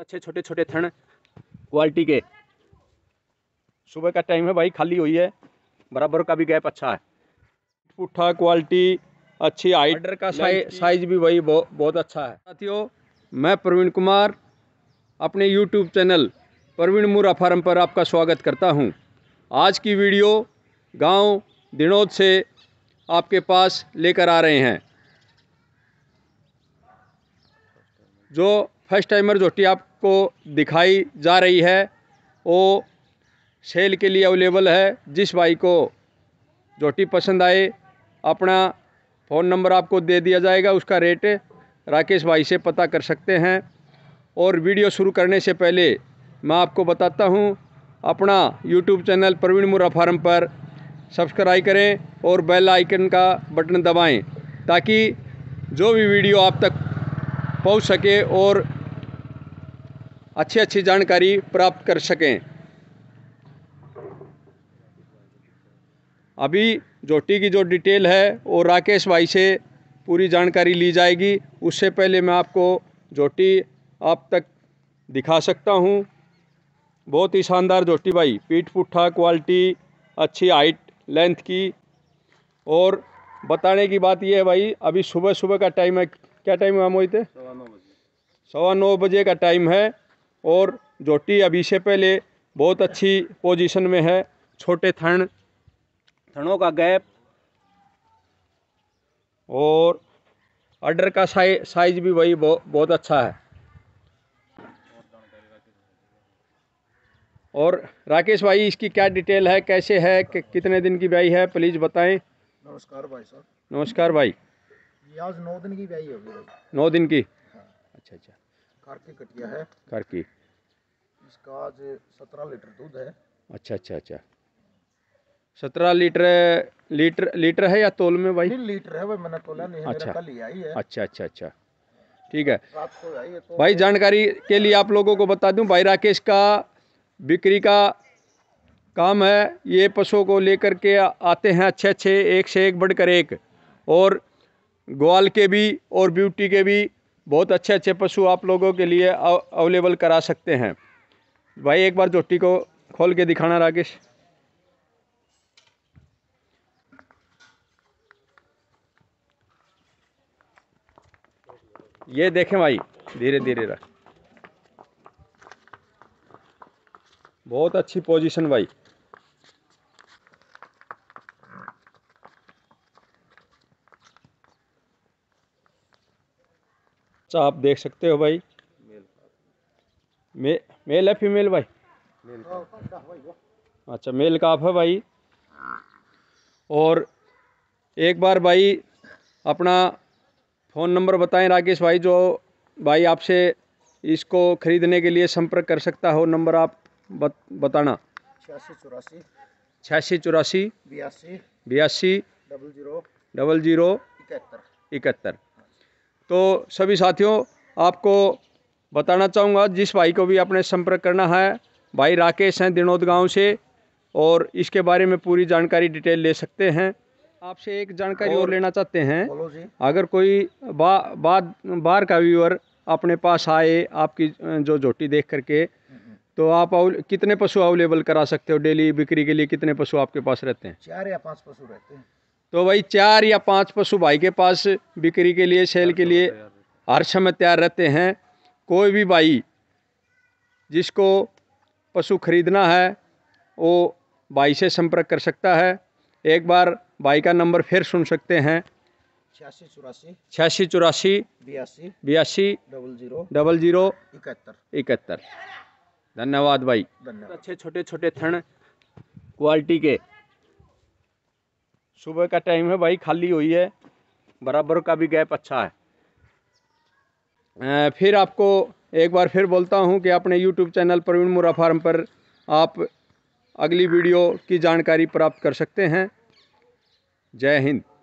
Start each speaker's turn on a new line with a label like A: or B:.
A: अच्छे छोटे छोटे थन क्वालिटी के सुबह का टाइम है भाई खाली हुई है बराबर का भी गैप अच्छा है पुट्ठा क्वालिटी अच्छी आइडर का साइज भी भाई बहुत बहुत अच्छा है साथियों मैं प्रवीण कुमार अपने यूट्यूब चैनल प्रवीण मुरा फार्म पर आपका स्वागत करता हूं। आज की वीडियो गांव दिनोद से आपके पास लेकर आ रहे हैं जो फर्स्ट टाइमर जोटी आपको दिखाई जा रही है वो सेल के लिए अवेलेबल है जिस भाई को जोटी पसंद आए अपना फ़ोन नंबर आपको दे दिया जाएगा उसका रेट राकेश भाई से पता कर सकते हैं और वीडियो शुरू करने से पहले मैं आपको बताता हूँ अपना यूट्यूब चैनल प्रवीण मुरा फार्म पर सब्सक्राइब करें और बेल आइकन का बटन दबाएं ताकि जो भी वीडियो आप तक पहुँच सके और अच्छी अच्छी जानकारी प्राप्त कर सकें अभी जोटी की जो डिटेल है वो राकेश भाई से पूरी जानकारी ली जाएगी उससे पहले मैं आपको जोटी आप तक दिखा सकता हूँ बहुत ही शानदार जोटी भाई पीठ पुट्ठा क्वालिटी अच्छी हाइट लेंथ की और बताने की बात यह है भाई अभी सुबह सुबह का टाइम है क्या टाइम है मोहित सवा नौ बजे का टाइम है और जोटी अभी से पहले बहुत अच्छी पोजीशन में है छोटे थन थनों का गैप और अर्डर का साइ साइज भी वही बहु, बहुत अच्छा है और राकेश भाई इसकी क्या डिटेल है कैसे है कि, कितने दिन की ब्याई है प्लीज़ बताएं नमस्कार भाई साहब नमस्कार भाई आज नौ दिन की ब्याई होगी नौ दिन की हाँ। अच्छा अच्छा खारकी कटिया है खारकी इसका आज सत्रह लीटर दूध है अच्छा अच्छा अच्छा सत्रह लीटर लीटर लीटर है या तोल में भाई लीटर है भाई मैंने तोला नहीं अच्छा है अच्छा अच्छा अच्छा ठीक है तो भाई जानकारी के लिए आप लोगों को बता दूं भाई राकेश का बिक्री का काम है ये पशुओं को लेकर के आते हैं अच्छे अच्छे एक से एक बढ़कर एक और ग्वाल के भी और ब्यूटी के भी बहुत अच्छे अच्छे पशु आप लोगों के लिए अवेलेबल करा सकते हैं भाई एक बार चोटी को खोल के दिखाना राकेश ये देखें भाई धीरे धीरे रख बहुत अच्छी पोजीशन भाई अच्छा आप देख सकते हो भाई मे, मेल है फीमेल भाई अच्छा मेल काफ है भाई और एक बार भाई अपना फ़ोन नंबर बताएं राकेश भाई जो भाई आपसे इसको ख़रीदने के लिए संपर्क कर सकता हो नंबर आप बत, बताना छियासी चौरासी छियासी चौरासी बयासी बयासी डबल जीरो डबल जीरो इकहत्तर इकहत्तर तो सभी साथियों आपको बताना चाहूँगा जिस भाई को भी आपने संपर्क करना है भाई राकेश हैं दिनोद गांव से और इसके बारे में पूरी जानकारी डिटेल ले सकते हैं आपसे एक जानकारी और, और लेना चाहते हैं अगर कोई बा, बाहर का व्यूअर अपने पास आए आपकी जो झोटी देख करके तो आप कितने पशु अवेलेबल करा सकते हो डेली बिक्री के लिए कितने पशु आपके पास रहते हैं चार या पाँच पशु रहते हैं तो भाई चार या पांच पशु भाई के पास बिक्री के लिए सेल के लिए हर समय तैयार रहते हैं कोई भी भाई जिसको पशु खरीदना है वो भाई से संपर्क कर सकता है एक बार भाई का नंबर फिर सुन सकते हैं छियासी चौरासी छियासी चौरासी बयासी बयासी डबल जीरो डबल जीरो इकहत्तर इकहत्तर धन्यवाद भाई धन्यवाद अच्छे छोटे छोटे थन क्वालिटी के सुबह का टाइम है भाई खाली हुई है बराबर का भी गैप अच्छा है फिर आपको एक बार फिर बोलता हूँ कि अपने यूट्यूब चैनल प्रवीण मोरा फार्म पर आप अगली वीडियो की जानकारी प्राप्त कर सकते हैं जय हिंद